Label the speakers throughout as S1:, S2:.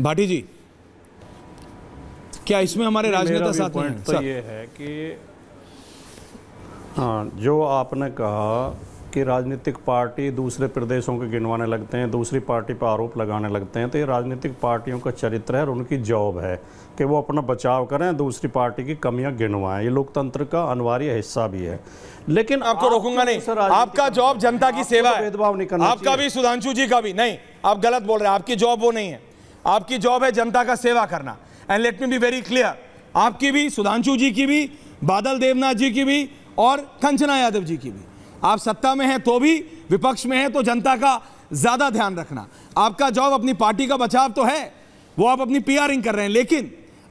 S1: भाटी जी क्या इसमें
S2: हमारे राजनेता साथ हैं तो
S1: ये है कि हाँ जो आपने कहा कि राजनीतिक पार्टी दूसरे प्रदेशों के गिनवाने लगते हैं दूसरी पार्टी पर आरोप लगाने लगते हैं तो ये राजनीतिक पार्टियों का चरित्र है और उनकी जॉब है कि वो अपना बचाव करें दूसरी पार्टी की कमियां गिनवाएं ये लोकतंत्र का अनिवार्य हिस्सा भी है लेकिन आपको रोकूंगा नहीं आपका जॉब जनता की सेवा तो भेदभाव नहीं करना आपका भी
S2: सुधांशु जी का भी नहीं आप गलत बोल रहे हैं आपकी जॉब वो नहीं है आपकी जॉब है जनता का सेवा करना and let me be very clear आपकी भी सुधांशु जी की भी बादल देवनाथ जी की भी और कंचना यादव जी की भी आप सत्ता में हैं तो भी विपक्ष में हैं तो जनता का ज़्यादा ध्यान रखना आपका जॉब अपनी पार्टी का बचाव तो है वो आप अपनी पी कर रहे हैं लेकिन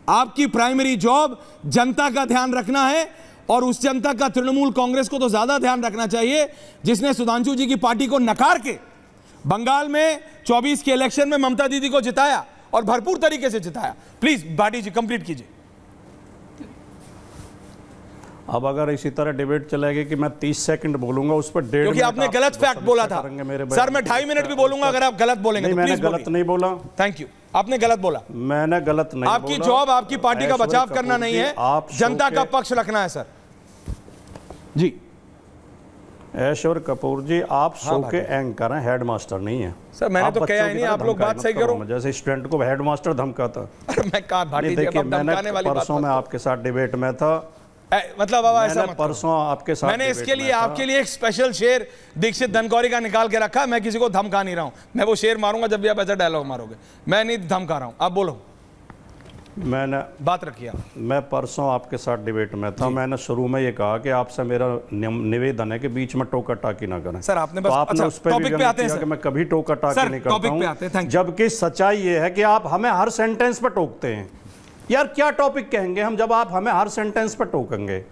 S2: आपकी प्राइमरी जॉब जनता का ध्यान रखना है और उस जनता का तृणमूल कांग्रेस को तो ज़्यादा ध्यान रखना चाहिए जिसने सुधांशु जी की पार्टी को नकार के बंगाल में 24 के इलेक्शन में ममता दीदी को जिताया और भरपूर तरीके से जिताया प्लीज भाटी जी कंप्लीट कीजिए
S1: अब अगर इसी तरह डिबेट चलेगी कि मैं 30 सेकंड बोलूंगा उस पर डेढ़ क्योंकि आपने आप
S2: गलत फैक्ट बोला था सर मैं ढाई मिनट भी बोलूंगा अगर आप गलत बोलेंगे नहीं, तो मैंने गलत नहीं
S1: बोला थैंक यू आपने गलत बोला मैंने गलत नहीं आपकी जॉब आपकी पार्टी का बचाव करना नहीं है आप जनता का
S2: पक्ष रखना है सर
S1: जी ऐश्वर कपूर जी आप हाँ शो के एंकर हैं हेडमास्टर नहीं है सर मैंने तो कहा ही नहीं आप लोग बात सही करो जैसे स्टूडेंट को हेडमास्टर मास्टर धमकाता
S2: मैं कहा भाटी देखिए मैंने परसों
S1: में आपके साथ डिबेट में था
S2: मतलब बाबा ऐसा मत
S1: परसों आपके साथ मैंने इसके लिए आपके
S2: लिए एक स्पेशल शेर दीक्षित धनकौरी का निकाल के रखा मैं किसी को धमका नहीं रहा हूं मैं वो शेर मारूंगा जब भी आप ऐसा डायलॉग मारोगे मैं नहीं धमका रहा हूं आप बोलो मैंने बात आप
S1: मैं परसों आपके साथ डिबेट में था मैंने शुरू में ये कहा कि आपसे मेरा निवेदन है कि बीच में टोका टाकी ना करें सर आपने बस, तो आपने अच्छा, उस पर भी आते हैं कि मैं कभी टोका टाकी सर, नहीं करता हूं जबकि सच्चाई ये है कि आप हमें हर सेंटेंस पर टोकते हैं यार क्या टॉपिक कहेंगे हम जब आप हमें हर सेंटेंस पर टोकेंगे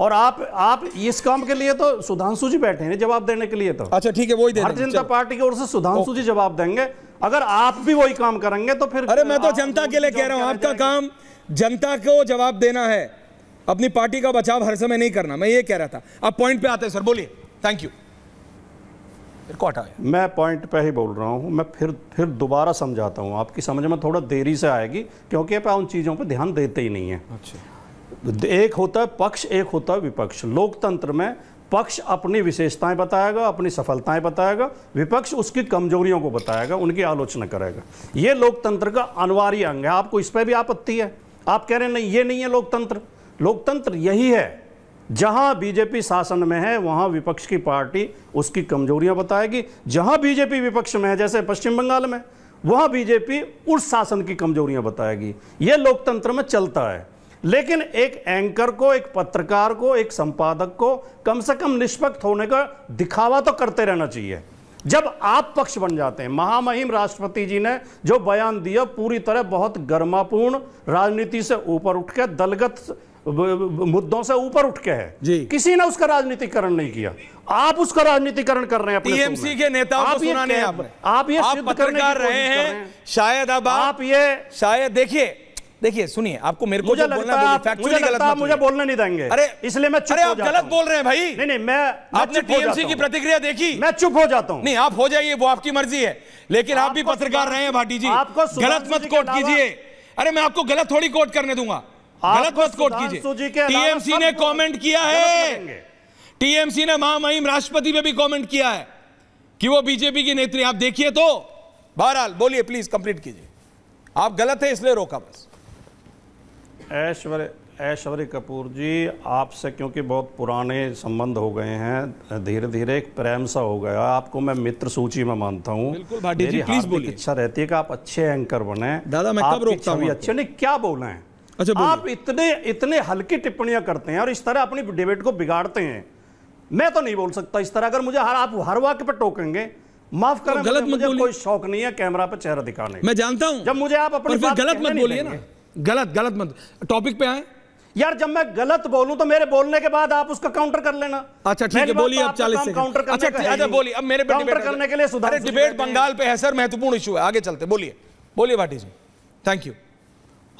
S1: और आप आप इस काम के लिए तो सुधांशु जी बैठे हैं जवाब देने के लिए तो अच्छा ठीक है वही भारतीय जनता पार्टी की ओर से सुधांशु जी जवाब देंगे अगर आप भी वही काम करेंगे
S2: तो फिर अरे मैं तो जनता के लिए कह रहा हूं आपका काम जनता को जवाब देना है अपनी पार्टी का बचाव हर समय नहीं करना मैं ये कह रहा था अब पॉइंट पे आते हैं सर बोलिए थैंक यू
S1: मैं पॉइंट पे ही बोल रहा हूँ मैं फिर फिर दोबारा समझाता हूँ आपकी समझ में थोड़ा देरी से आएगी क्योंकि आप उन चीज़ों पर ध्यान देते ही नहीं है अच्छा एक होता है पक्ष एक होता है विपक्ष लोकतंत्र में पक्ष अपनी विशेषताएं बताएगा अपनी सफलताएं बताएगा विपक्ष उसकी कमजोरियों को बताएगा उनकी आलोचना करेगा ये लोकतंत्र का अनिवार्य अंग है आपको इस पर भी आपत्ति है आप कह रहे हैं नहीं ये नहीं है लोकतंत्र लोकतंत्र यही है जहां बीजेपी शासन में है वहां विपक्ष की पार्टी उसकी कमजोरियां बताएगी जहां बीजेपी विपक्ष में है जैसे पश्चिम बंगाल में वहां बीजेपी उस शासन की कमजोरियां बताएगी ये लोकतंत्र में चलता है लेकिन एक एंकर को एक पत्रकार को एक संपादक को कम से कम निष्पक्ष होने का दिखावा तो करते रहना चाहिए जब आप पक्ष बन जाते हैं महामहिम राष्ट्रपति जी ने जो बयान दिया पूरी तरह बहुत गर्मापूर्ण राजनीति से ऊपर उठ के दलगत मुद्दों से ऊपर उठ के है जी किसी ने उसका राजनीतिकरण नहीं किया आप उसका राजनीतिकरण कर रहे हैं टीएमसी के नेताओं आप को सुनाने आप, आप ये आप पत्रकार रहे हैं शायद अब
S2: आप ये शायद देखिए देखिए सुनिए आपको मेरे को मुझे बोलना मुझे, मुझे बोलने नहीं देंगे अरे इसलिए मैं अरे आप गलत बोल रहे हैं भाई नहीं नहीं मैं आपने टीएमसी की प्रतिक्रिया देखी मैं चुप हो जाता हूँ नहीं आप हो जाइए वो आपकी मर्जी है लेकिन आप भी पत्रकार रहे हैं भाटी जी आपको गलत मत कोट कीजिए अरे मैं आपको गलत थोड़ी कोट करने दूंगा गलत मत कोट कीजिए टीएमसी ने कॉमेंट किया है टीएमसी ने महामहिम राष्ट्रपति में भी कॉमेंट किया है कि वो बीजेपी की नेत्री आप देखिए तो बहरहाल बोलिए प्लीज कंप्लीट कीजिए आप गलत है इसलिए रोका बस
S1: ऐश्वर्य ऐश्वर्य कपूर जी आपसे क्योंकि बहुत पुराने संबंध हो गए हैं धीरे धीरे एक प्रेम सा हो गया आपको मैं मित्र सूची में मानता हूँ इच्छा रहती है कि आप अच्छे एंकर बने दादा मैं कब रोकता हूँ अच्छे नहीं क्या बोला है अच्छा आप इतने इतने हल्की टिप्पणियां करते हैं और इस तरह अपनी डिबेट को बिगाड़ते हैं मैं तो नहीं बोल सकता इस तरह अगर मुझे हर आप हर वाक्य पर टोकेंगे माफ करें तो गलत मुझे, मुझे कोई शौक नहीं है कैमरा पर चेहरा दिखाने मैं जानता हूं जब मुझे आप अपने गलत मत बोलिए ना गलत गलत मत टॉपिक पे आए यार जब मैं गलत बोलूं तो मेरे बोलने के बाद आप उसका काउंटर कर लेना अच्छा ठीक है बोलिए तो अब चालीस काउंटर अच्छा, अच्छा बोलिए अब मेरे काउंटर करने के लिए सुधार डिबेट बंगाल पे है सर महत्वपूर्ण इशू है आगे चलते बोलिए बोलिए भाटी जी थैंक यू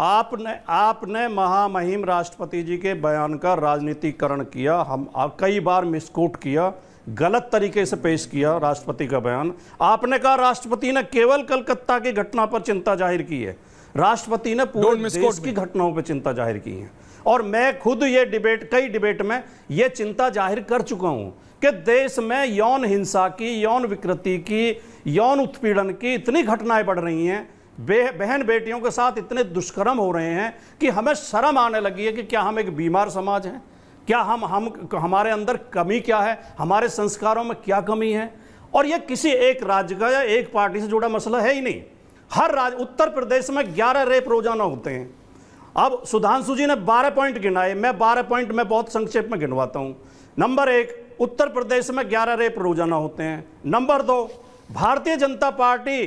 S1: आपने आपने महामहिम राष्ट्रपति जी के बयान का राजनीतिकरण किया हम कई बार मिसकोट किया गलत तरीके से पेश किया राष्ट्रपति का बयान आपने कहा राष्ट्रपति ने केवल कलकत्ता की घटना पर चिंता जाहिर की है राष्ट्रपति ने पूरे देश की घटनाओं पर चिंता जाहिर की है और मैं खुद ये डिबेट कई डिबेट में ये चिंता जाहिर कर चुका हूं कि देश में यौन हिंसा की यौन विकृति की यौन उत्पीड़न की इतनी घटनाएं बढ़ रही हैं बे, बहन बेटियों के साथ इतने दुष्कर्म हो रहे हैं कि हमें शर्म आने लगी है कि क्या हम एक बीमार समाज हैं क्या हम हम हमारे अंदर कमी क्या है हमारे संस्कारों में क्या कमी है और यह किसी एक राज्य का या एक पार्टी से जुड़ा मसला है ही नहीं हर राज्य उत्तर प्रदेश में ग्यारह रेप रोजाना होते हैं अब सुधांशु जी ने बारह पॉइंट गिनाए मैं बारह पॉइंट में बहुत संक्षेप में गिनवाता हूँ नंबर एक उत्तर प्रदेश में ग्यारह रेप रोजाना होते हैं नंबर दो भारतीय जनता पार्टी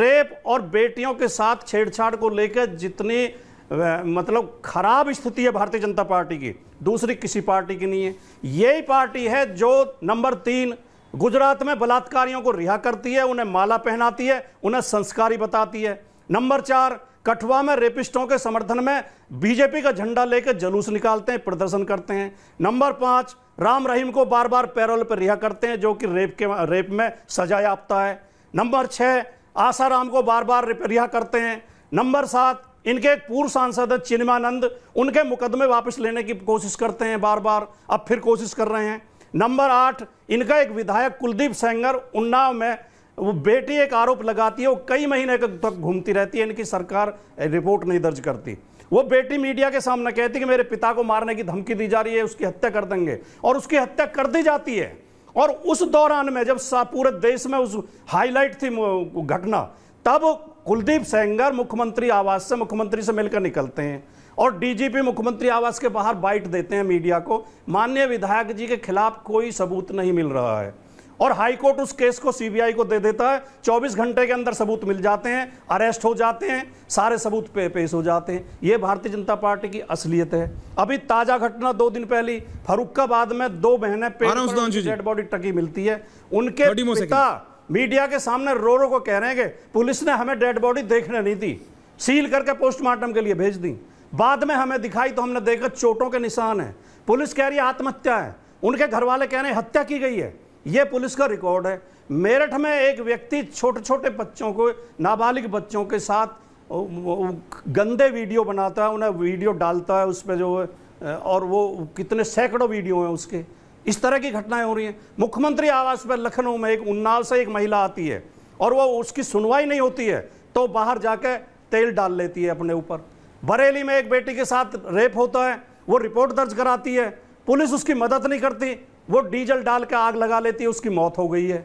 S1: रेप और बेटियों के साथ छेड़छाड़ को लेकर जितनी मतलब खराब स्थिति है भारतीय जनता पार्टी की दूसरी किसी पार्टी की नहीं है यही पार्टी है जो नंबर तीन गुजरात में बलात्कारियों को रिहा करती है उन्हें माला पहनाती है उन्हें संस्कारी बताती है नंबर चार कठुआ में रेपिस्टों के समर्थन में बीजेपी का झंडा लेकर जलूस निकालते हैं प्रदर्शन करते हैं नंबर पाँच राम रहीम को बार बार पैरोल पर रिहा करते हैं जो कि रेप के रेप में सजा याफ्ता है नंबर छः आसाराम को बार बार रिहा करते हैं नंबर सात इनके एक पूर्व सांसद है चिन्मानंद उनके मुकदमे वापस लेने की कोशिश करते हैं बार बार अब फिर कोशिश कर रहे हैं नंबर आठ इनका एक विधायक कुलदीप सेंगर उन्नाव में वो बेटी एक आरोप लगाती है वो कई महीने तक घूमती रहती है इनकी सरकार रिपोर्ट नहीं दर्ज करती वो बेटी मीडिया के सामने कहती कि मेरे पिता को मारने की धमकी दी जा रही है उसकी हत्या कर देंगे और उसकी हत्या कर दी जाती है और उस दौरान में जब पूरे देश में उस हाईलाइट थी घटना तब कुलदीप सेंगर मुख्यमंत्री आवास से मुख्यमंत्री से मिलकर निकलते हैं और डीजीपी मुख्यमंत्री आवास के बाहर बाइट देते हैं मीडिया को माननीय विधायक जी के खिलाफ कोई सबूत नहीं मिल रहा है और हाईकोर्ट उस केस को सीबीआई को दे देता है 24 घंटे के अंदर सबूत मिल जाते हैं अरेस्ट हो जाते हैं सारे सबूत पे पेश हो जाते हैं ये भारतीय जनता पार्टी की असलियत है अभी ताजा घटना दो दिन पहले फरुखाबाद में दो बहने डेड बॉडी टकी मिलती है उनके पिता मीडिया के सामने रो रो को कह रहे हैं कि पुलिस ने हमें डेड बॉडी देखने नहीं दी सील करके पोस्टमार्टम के लिए भेज दी बाद में हमें दिखाई तो हमने देखा चोटों के निशान हैं पुलिस कह रही है आत्महत्या है उनके घर वाले कह रहे हैं हत्या की गई है ये पुलिस का रिकॉर्ड है मेरठ में एक व्यक्ति छोटे छोटे बच्चों को नाबालिग बच्चों के साथ गंदे वीडियो बनाता है उन्हें वीडियो डालता है उस पर जो और वो कितने सैकड़ों वीडियो हैं उसके इस तरह की घटनाएं हो रही हैं मुख्यमंत्री आवास पर लखनऊ में एक उन्नाव से एक महिला आती है और वो उसकी सुनवाई नहीं होती है तो बाहर जाकर तेल डाल लेती है अपने ऊपर बरेली में एक बेटी के साथ रेप होता है वो रिपोर्ट दर्ज कराती है पुलिस उसकी मदद नहीं करती वो डीजल डाल के आग लगा लेती है उसकी मौत हो गई है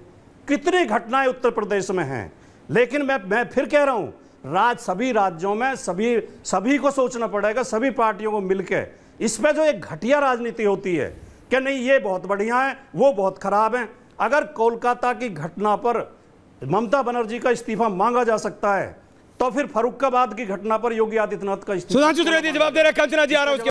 S1: कितनी घटनाएं उत्तर प्रदेश में हैं लेकिन मैं मैं फिर कह रहा हूँ राज सभी राज्यों में सभी सभी को सोचना पड़ेगा सभी पार्टियों को मिलकर इसमें जो एक घटिया राजनीति होती है कि नहीं ये बहुत बढ़िया है वो बहुत ख़राब है अगर कोलकाता की घटना पर ममता बनर्जी का इस्तीफा मांगा जा सकता है तो फिर फरुखाबाद की घटना पर योगी आदित्यनाथ का इस्तीफा
S2: जवाब दे हैं कंचना जी आ रहा है